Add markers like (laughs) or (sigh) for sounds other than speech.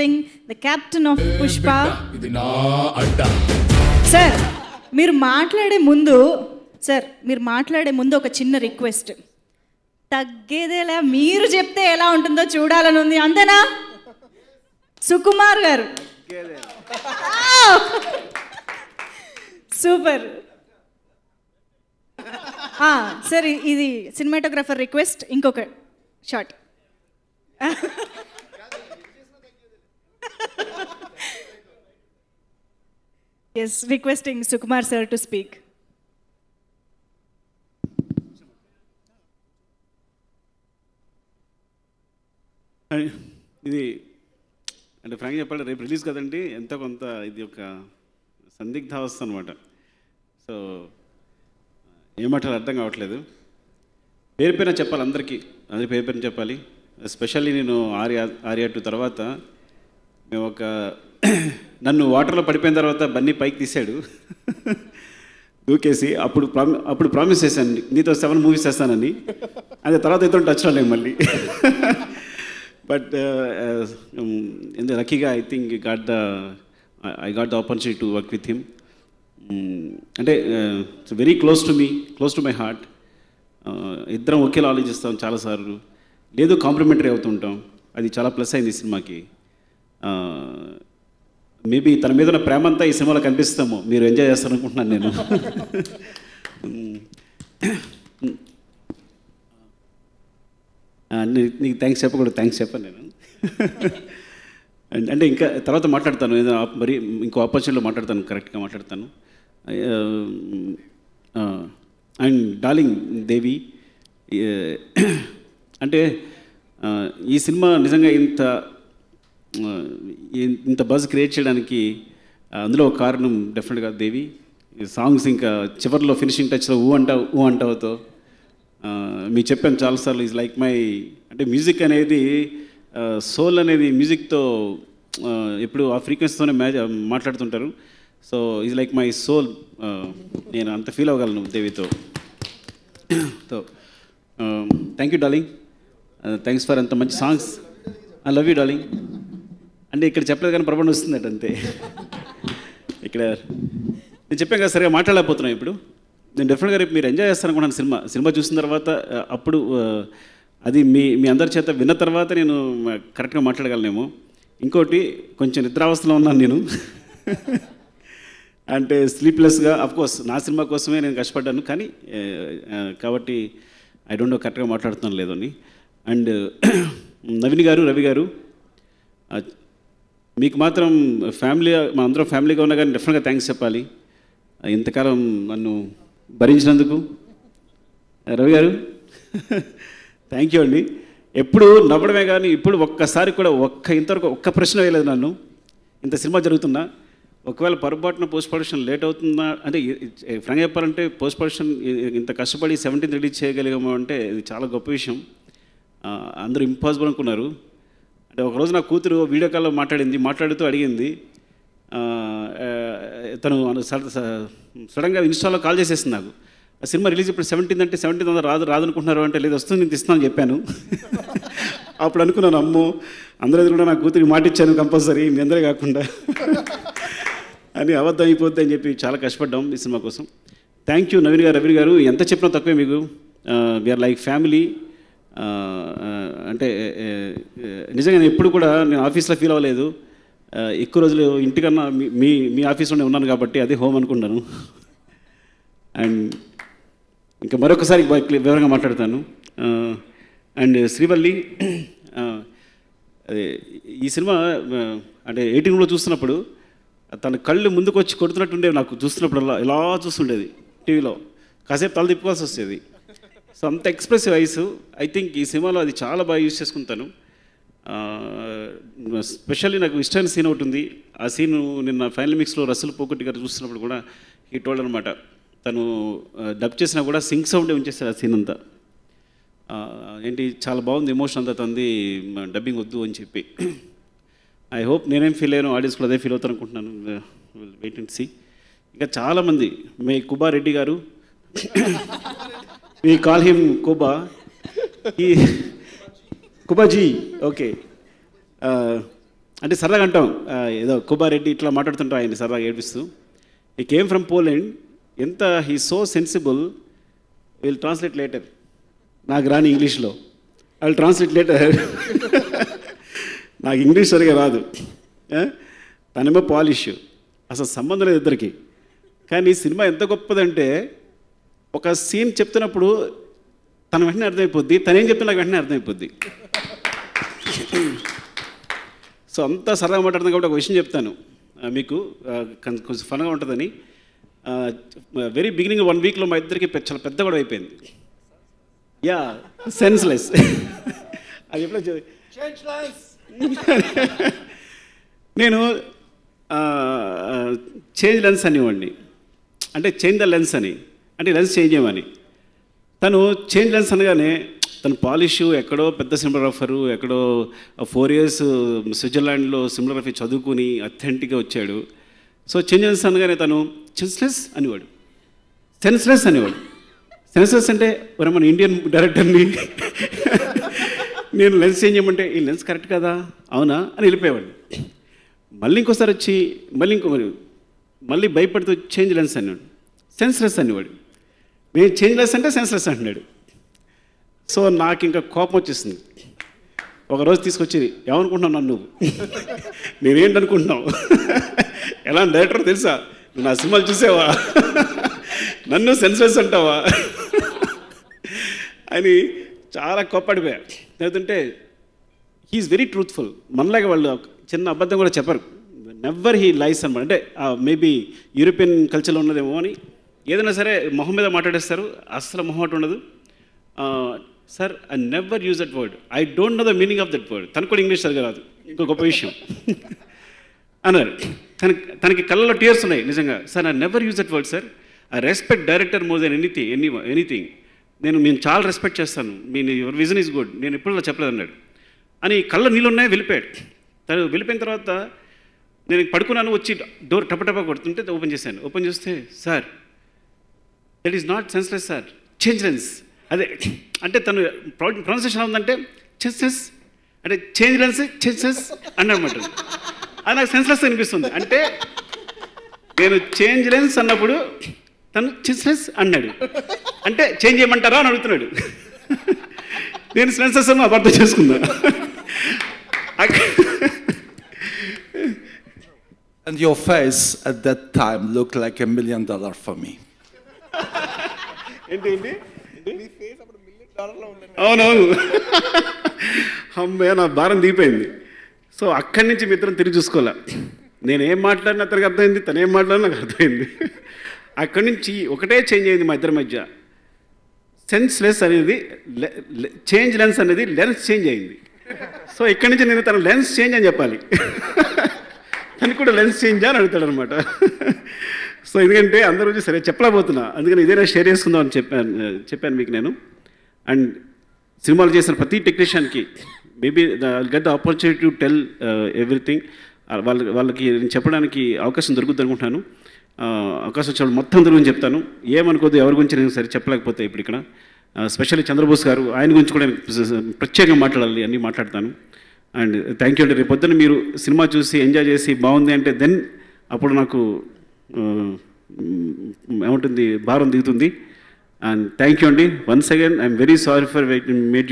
The captain of Pushpa ఇది నా అడ్డ సార్ మీరు మాట్లాడే ముందు సార్ మీరు మాట్లాడే ముందు ఒక చిన్న రిక్వెస్ట్ తగ్గేదేలా మీరు చెప్తే ఎలా ఉంటుందో చూడాలని ఉంది అంతేనా Sukumar garu super sir ah, ఇది సినిమాటోగ్రాఫర్ రిక్వెస్ట్ ఇంకొక short (laughs) yes, requesting Sukumar sir to speak. ఇది అంటే ఫ్రాంక్ చెప్పాలి రేపు రిలీజ్ కదండి ఎంత కొంత ఇది ఒక సందిగ్ధ అవస్థ అనమాట సో ఏమంటారు అర్థం కావట్లేదు పేరు పైన చెప్పాలి అందరికీ అందరి పేరు పైన చెప్పాలి ఎస్పెషల్లీ నేను ఆర్యా ఆర్యా టూ తర్వాత మేము ఒక (clears throat) నన్ను వాటర్లో పడిపోయిన తర్వాత బన్నీ పైకి తీశాడు (laughs) దూకేసి అప్పుడు ప్రామి అప్పుడు ప్రామిస్ చేశాను నీతో సెవెన్ మూవీస్ చేస్తానని అదే తర్వాత ఇతను టచ్ రాలేము మళ్ళీ బట్ ఎంత లక్కీగా I think got the I got the opportunity to work with him అంటే it's very close to me close to my heart ఇద్దరం ఒకేలా ఆలోచిస్తాం చాలాసార్లు లేదు కాంప్లిమెంటరీ అవుతుంటాం అది చాలా ప్లస్ అయింది సినిమాకి మేబీ తన మీద ఉన్న ప్రేమ అంతా ఈ సినిమాలో కనిపిస్తాము మీరు ఎంజాయ్ చేస్తారనుకుంటున్నాను నేను నీకు థ్యాంక్స్ చెప్పకూడదు థ్యాంక్స్ చెప్పాను నేను అంటే ఇంకా తర్వాత మాట్లాడతాను ఏదైనా మరి ఇంకో ఆపర్చునిటీలో మాట్లాడతాను కరెక్ట్గా మాట్లాడతాను అండ్ డార్లింగ్ దేవి అంటే ఈ సినిమా నిజంగా ఇంత ఇంత బజ్ క్రియేట్ చేయడానికి అందులో ఒక కారణం డెఫినెట్గా దేవి సాంగ్స్ ఇంకా చివరిలో ఫినిషింగ్ టచ్లో ఊ అంట ఊ అంటావుతో మీరు చెప్పాను చాలాసార్లు ఈజ్ లైక్ మై అంటే మ్యూజిక్ అనేది సోల్ అనేది మ్యూజిక్తో ఎప్పుడు ఆ ఫ్రీక్వెన్సీతోనే మ్యాచ్ మాట్లాడుతుంటారు so is like my soul నేను అంత ఫీల్ అవ్వగలను దేవితో so thank you darling thanks for అంత మంచి songs I love you darling అంటే ఇక్కడ చెప్పలేదు కానీ ప్రబంధం వస్తుందట అంతే ఇక్కడ నేను చెప్పాను కదా సరిగా మాట్లాడలేకపోతున్నాను ఇప్పుడు నేను డెఫినెట్గా రేపు మీరు ఎంజాయ్ చేస్తారనుకున్నాను సినిమా సినిమా చూసిన తర్వాత అప్పుడు అది మీ మీ అందరి చేత విన్న తర్వాత నేను కరెక్ట్గా మాట్లాడగలనేమో ఇంకోటి కొంచెం నిద్రావస్థలో ఉన్నాను నేను (laughs) అంటే స్లీప్లెస్గా కోర్స్ నా సినిమా కోసమే నేను కష్టపడ్డాను కానీ కాబట్టి ఐ డోంట్ నో కరెక్ట్గా మాట్లాడుతున్నాను లేదని అండ్ (clears throat) నవీన్ గారు రవి గారు మీకు మాత్రం ఫ్యామిలీ మా అందరం ఫ్యామిలీగా ఉన్నా కానీ డెఫినెట్గా థ్యాంక్స్ చెప్పాలి ఇంతకాలం నన్ను భరించినందుకు రవి గారు థ్యాంక్ (laughs) యూ అండి ఎప్పుడు నవ్వడమే కానీ ఇప్పుడు ఒక్కసారి కూడా ఒక్క ఇంతవరకు ఒక్క ప్రశ్న వేయలేదు నన్ను ఇంత సినిమా జరుగుతున్నా ఒకవేళ పొరపాటున పోస్ట్ ప్రొడక్షన్ లేట్ అవుతుందా అంటే ఫ్రంగా చెప్పాలంటే పోస్ట్ ప్రొడక్షన్ ఇంత కష్టపడి సెవెంటీన్త్ రిలీజ్ చేయగలిగాము అంటే ఇది చాలా గొప్ప విషయం అందరూ ఇంపాసిబుల్ అనుకున్నారు అంటే ఒకరోజు నా కూతురు వీడియో కాల్లో మాట్లాడింది మాట్లాడుతూ అడిగింది తను సడన్గా ఇన్స్టాలో కాల్ చేసేసింది నాకు ఆ సినిమా రిలీజ్ ఇప్పుడు సెవెంటీన్త్ అంటే సెవెంటీన్ అంతా రాదు రాదు అనుకుంటున్నారు అంటే లేదు వస్తుంది నేను ఇస్తానని చెప్పాను (laughs) అప్పుడు అనుకున్నాను అమ్ము అందరూ కూడా నా కూతురికి మాట ఇచ్చాను కంపల్సరీ మీ అందరే కాకుండా (laughs) అని అబద్ధం అయిపోద్ది అని చెప్పి చాలా కష్టపడ్డాం ఈ సినిమా కోసం థ్యాంక్ యూ నవీన్ గారు రవి గారు ఎంత చెప్పినా తక్కువే మీకు వీఆర్ లైక్ ఫ్యామిలీ అంటే నిజంగా నేను ఎప్పుడు కూడా నేను ఆఫీస్లో ఫీల్ అవ్వలేదు ఎక్కువ రోజులు ఇంటికన్నా మీ మీ ఆఫీస్లోనే ఉన్నాను కాబట్టి అదే హోమ్ అనుకున్నాను అండ్ ఇంకా మరొకసారి వివరంగా మాట్లాడతాను అండ్ శ్రీవల్లి ఈ సినిమా అంటే ఎయిటీన్లో చూస్తున్నప్పుడు తన కళ్ళు ముందుకు వచ్చి కొడుతున్నట్టుండేవి నాకు చూస్తున్నప్పుడు అలా ఇలా చూస్తుండేది టీవీలో కాసేపు తల తిప్పుకోవాల్సి వస్తుంది సో అంత ఎక్స్ప్రెస్ వాయిస్ ఐ థింక్ ఈ సినిమాలో అది చాలా బాగా యూజ్ చేసుకుంటాను స్పెషల్లీ నాకు ఇష్టమైన సీన్ ఒకటి ఉంది ఆ సీన్ నిన్న ఫైనల్ మిక్స్లో రసల్ పోకొట్టి గారు చూస్తున్నప్పుడు కూడా ఈ టోల్డ్ అనమాట తను డబ్ చేసినా కూడా సింగ్ సౌండ్ ఉంచేస్తారు ఆ సీన్ అంతా ఏంటి చాలా బాగుంది ఎమోషన్ అంతా తంది డబ్బింగ్ వద్దు అని చెప్పి ఐ హోప్ నేనేం ఫీల్ అయ్యాను ఆడియన్స్ కూడా అదే ఫీల్ అవుతాను అనుకుంటున్నాను వెయిట్ అండ్ సీ ఇంకా చాలామంది మే కుబారెడ్డి గారు We call him Koba. He, Kubaji, okay. Uh, అంటే సరదాగా అంటాం uh, ఏదో కుబారెడ్డి ఇట్లా మాట్లాడుతుంటాం ఆయన సరదాగా ఏడిపిస్తూ ఈ కేమ్ ఫ్రమ్ పోలెండ్ ఎంత he so sensible will translate later నాకు రాని ఇంగ్లీష్లో ఐ ట్రాన్స్లేట్ లేటర్ నాకు ఇంగ్లీష్ సరిగా రాదు uh, తనేమో పాలిష్ అసలు సంబంధం లేదు ఇద్దరికి కానీ ఈ సినిమా ఎంత గొప్పదంటే ఒక సీన్ చెప్తున్నప్పుడు తన వెంటనే అర్థమైపోద్ది తనేం నాకు వెంటనే అర్థమైపోద్ది సో అంతా సరదాగా మాట్లాడుతుంది కాబట్టి ఒక విషయం చెప్తాను మీకు కొంచెం ఫన్గా ఉంటుందని వెరీ బిగినింగ్ వన్ వీక్లో మా ఇద్దరికి చాలా పెద్ద గొడవ అయిపోయింది యా సెన్స్లెస్ అది ఎప్పుడో నేను చేంజ్ లెన్స్ అనివ్వండి అంటే చేంజ్ ద లెన్స్ అని అంటే లెన్స్ చేంజ్ చేయమని తను చేంజ్ లెన్స్ అనగానే తను పాలిష్ ఎక్కడో పెద్ద సిమిలరఫరు ఎక్కడో ఫోర్ ఇయర్స్ స్విట్జర్లాండ్లో సిమిలరఫీ చదువుకుని అథెంటిక్గా వచ్చాడు సో చేంజ్ లెన్స్ అనగానే తను చెన్స్లెస్ అనేవాడు సెన్స్లెస్ అనేవాడు సెన్స్లెస్ అంటే మరి మన ఇండియన్ డైరెక్టర్ని నేను లెన్స్ చేంజ్ చేయమంటే ఈ లెన్స్ కరెక్ట్ కదా అవునా అని వెళ్ళిపోయేవాడు మళ్ళీ ఇంకోసారి వచ్చి మళ్ళీ ఇంకో మళ్ళీ భయపడుతూ చేంజ్ లెన్స్ అనేవాడు సెన్స్లెస్ అనేవాడు మేము చేంజ్లెస్ అంటే సెన్స్లెస్ అంటున్నాడు సో నాకు ఇంకా కోపం వచ్చేసింది ఒకరోజు తీసుకొచ్చి ఏమనుకుంటున్నావు నన్ను నువ్వు (laughs) నేనేంటి అనుకుంటున్నావు (laughs) ఎలా డైరెక్టర్ తెలుసా నువ్వు నా సినిమాలు చూసావా (laughs) నన్ను సెన్స్లెస్ అంటావా అని చాలా కోప్పడిపోయా లేదంటే హీఈస్ వెరీ ట్రూత్ఫుల్ మనలాగే వాళ్ళు చిన్న అబద్ధం కూడా చెప్పరు నెవర్ హీ లైస్ అనమాట అంటే మేబీ యూరోపియన్ కల్చర్లో ఉన్నదేమో అని ఏదైనా సరే మొహం మీద మాట్లాడేస్తారు అస్సలు మొహమాట ఉండదు sir I never use that word I don't know the meaning of that word తనకు కూడా ఇంగ్లీష్ సరిగా రాదు ఇంకో గొప్ప విషయం (laughs) అన్నారు తన తనకి కళ్ళలో టీయర్స్ ఉన్నాయి నిజంగా sir I never use that word sir I respect director more than anything any anything నేను మేము చాలా రెస్పెక్ట్ చేస్తాను మీ యువర్ విజన్ ఈజ్ గుడ్ నేను ఎప్పుడు చెప్పలేదు అన్నాడు అని కళ్ళ నీళ్ళున్నాయి వెళ్ళిపోయాడు తను వెళ్ళిపోయిన తర్వాత నేను పడుకున్నాను వచ్చి డోర్ టపటపా కొడుతుంటే ఓపెన్ చేశాను ఓపెన్ చేస్తే sir that is not senseless sir change lens అదే అంటే తను ప్రొనౌన్సేషన్ ఉందంటే చెస్సెస్ అంటే చేంజ్లెన్స్ చెన్సెస్ అని అనమాట అది నాకు సెన్స్లెస్ అనిపిస్తుంది అంటే నేను చేంజ్ లెన్స్ అన్నప్పుడు తను చెస్సెస్ అన్నాడు అంటే చేంజ్ చేయమంటారా అని అడుగుతున్నాడు నేను సెన్సెస్ అని అర్థం చేసుకున్నాను And your face at that time looked like a million dollar for me. ఏంటి ఏంటి అవునవును అమ్మే నా భారం దిగిపోయింది సో అక్కడి నుంచి మిత్రం తిరిగి చూసుకోలే నేను ఏం మాట్లాడినా అతనికి అర్థమైంది తను ఏం మాట్లాడినా నాకు అర్థమైంది అక్కడి నుంచి ఒకటే చేంజ్ అయింది మా ఇద్దరి మధ్య సెన్స్లెస్ అనేది చేంజ్ లెన్స్ అనేది లెన్స్ చేంజ్ అయింది సో ఇక్కడి నుంచి నేను తన లెన్స్ చేంజ్ అని చెప్పాలి తను కూడా లెన్స్ చేంజ్ అని అడుగుతాడు అనమాట సో ఎందుకంటే అందరూ వచ్చి సరే చెప్పలేబోతున్నా అందుకని ఇదేనా షేర్ చేసుకుందాం అని చెప్పాను చెప్పాను మీకు నేను అండ్ సినిమాలు చేసిన ప్రతి టెక్నీషియన్కి maybe get the opportunity to tell everything వాళ్ళ వాళ్ళకి నేను చెప్పడానికి అవకాశం దొరుకుతుంది అనుకుంటున్నాను అవకాశం వచ్చినప్పుడు మొత్తం గురించి చెప్తాను ఏమనుకోదు ఎవరి గురించి నేను సరే చెప్పలేకపోతే ఇప్పుడు ఇక్కడ స్పెషల్లీ చంద్రబోస్ గారు ఆయన గురించి కూడా నేను ప్రత్యేకంగా మాట్లాడాలి అన్నీ మాట్లాడతాను అండ్ థ్యాంక్ యూ అండి పొద్దున్న మీరు సినిమా చూసి ఎంజాయ్ చేసి బాగుంది అంటే దెన్ అప్పుడు నాకు ఏమంటుంది భారం దిగుతుంది అండ్ థ్యాంక్ యూ అండి once again I'm very sorry for made you